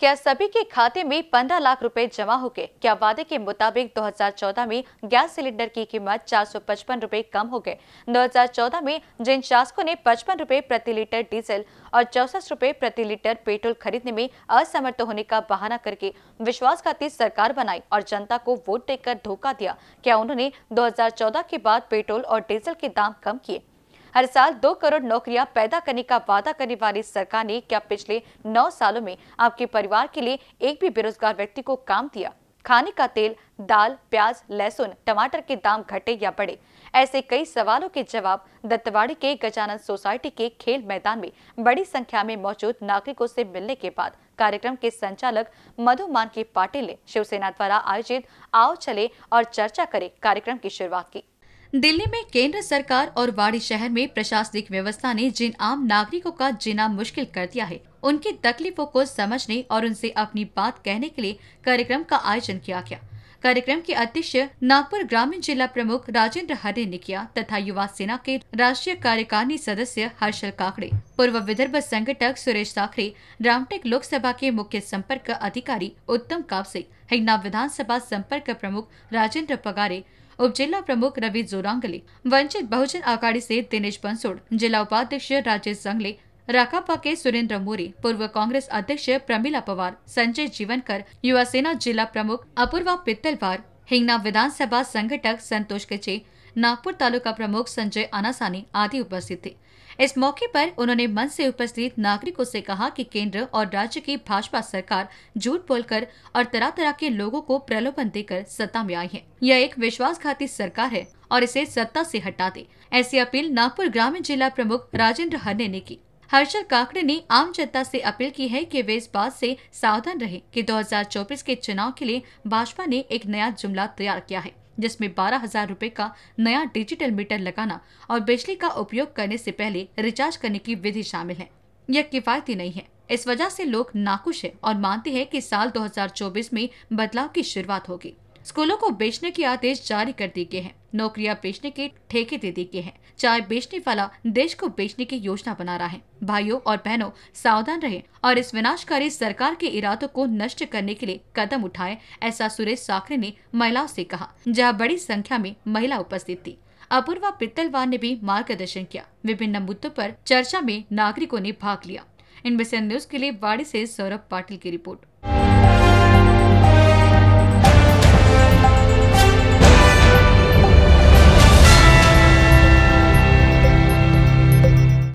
क्या सभी के खाते में पंद्रह लाख रुपए जमा हो गए क्या वादे के मुताबिक 2014 में गैस सिलेंडर की कीमत चार सौ पचपन रूपए कम हो गए 2014 में जिन शासकों ने पचपन रूपए प्रति लीटर डीजल और चौसठ रूपए प्रति लीटर पेट्रोल खरीदने में असमर्थ होने का बहाना करके विश्वासघाती सरकार बनाई और जनता को वोट देकर धोखा दिया क्या उन्होंने दो के बाद पेट्रोल और डीजल के दाम कम किए हर साल दो करोड़ नौकरियां पैदा करने का वादा करने वाली सरकार ने क्या पिछले नौ सालों में आपके परिवार के लिए एक भी बेरोजगार व्यक्ति को काम दिया खाने का तेल दाल प्याज लहसुन टमाटर के दाम घटे या बढ़े ऐसे कई सवालों के जवाब दत्तवाड़ी के गजानन सोसाइटी के खेल मैदान में बड़ी संख्या में मौजूद नागरिकों से मिलने के बाद कार्यक्रम के संचालक मधु मानकी पाटिल ने शिवसेना द्वारा आयोजित आओ चले और चर्चा करे कार्यक्रम की शुरुआत की दिल्ली में केंद्र सरकार और वाड़ी शहर में प्रशासनिक व्यवस्था ने जिन आम नागरिकों का जीना मुश्किल कर दिया है उनकी तकलीफों को समझने और उनसे अपनी बात कहने के लिए कार्यक्रम का आयोजन किया गया कार्यक्रम के अध्यक्ष नागपुर ग्रामीण जिला प्रमुख राजेंद्र हरे ने किया तथा युवा सेना के राष्ट्रीय कार्यकारिणी सदस्य हर्षल काकड़े पूर्व विदर्भ संगठक सुरेश साखरे रामटेक लोकसभा के मुख्य संपर्क अधिकारी उत्तम कापसे हिंगना विधानसभा संपर्क प्रमुख राजेंद्र पगारे उपजिल्हा प्रमुख रवि जोरांगली वंचित बहुजन आघाडीचे दिनेश बंसोड़ जिला उपाध्यक्ष राजेश संगले के सुरेंद्र मोरी पूर्व कांग्रेस अध्यक्ष प्रमिला पवार संजय जीवनकर युवा सेना जिला प्रमुख अपूर्वा पित्तलवार हिंगना विधानसभा संगठक संतोष कचे नागपुर तालुका प्रमुख संजय अनासानी आदि उपस्थित थे इस मौके पर उन्होंने मंच से उपस्थित नागरिकों से कहा कि केंद्र और राज्य की भाजपा सरकार झूठ बोलकर और तरह तरह के लोगों को प्रलोभन देकर सत्ता में आई है यह एक विश्वासघाती सरकार है और इसे सत्ता से हटा दे ऐसी अपील नागपुर ग्रामीण जिला प्रमुख राजेंद्र हरने ने की हर्षल काकड़े ने आम जनता से अपील की है कि वे इस बात से सावधान रहे कि 2024 के चुनाव के लिए भाजपा ने एक नया जुमला तैयार किया है जिसमें बारह हजार रूपए का नया डिजिटल मीटर लगाना और बिजली का उपयोग करने से पहले रिचार्ज करने की विधि शामिल है यह किफायती नहीं है इस वजह से लोग नाखुश हैं और मानते हैं कि साल 2024 में बदलाव की शुरुआत होगी स्कूलों को बेचने के आदेश जारी कर दिए गए हैं नौकरियां बेचने के ठेके दे दिए गए हैं चाय बेचने वाला देश को बेचने की योजना बना रहा है भाइयों और बहनों सावधान रहे और इस विनाशकारी सरकार के इरादों को नष्ट करने के लिए कदम उठाए ऐसा सुरेश साखरे ने महिलाओं से कहा जहां बड़ी संख्या में महिला उपस्थित थी अपूर्वा पित्तलवार ने भी मार्गदर्शन किया विभिन्न मुद्दों पर चर्चा में नागरिकों ने भाग लिया इन न्यूज के लिए बाड़ी से सौरभ पाटिल की रिपोर्ट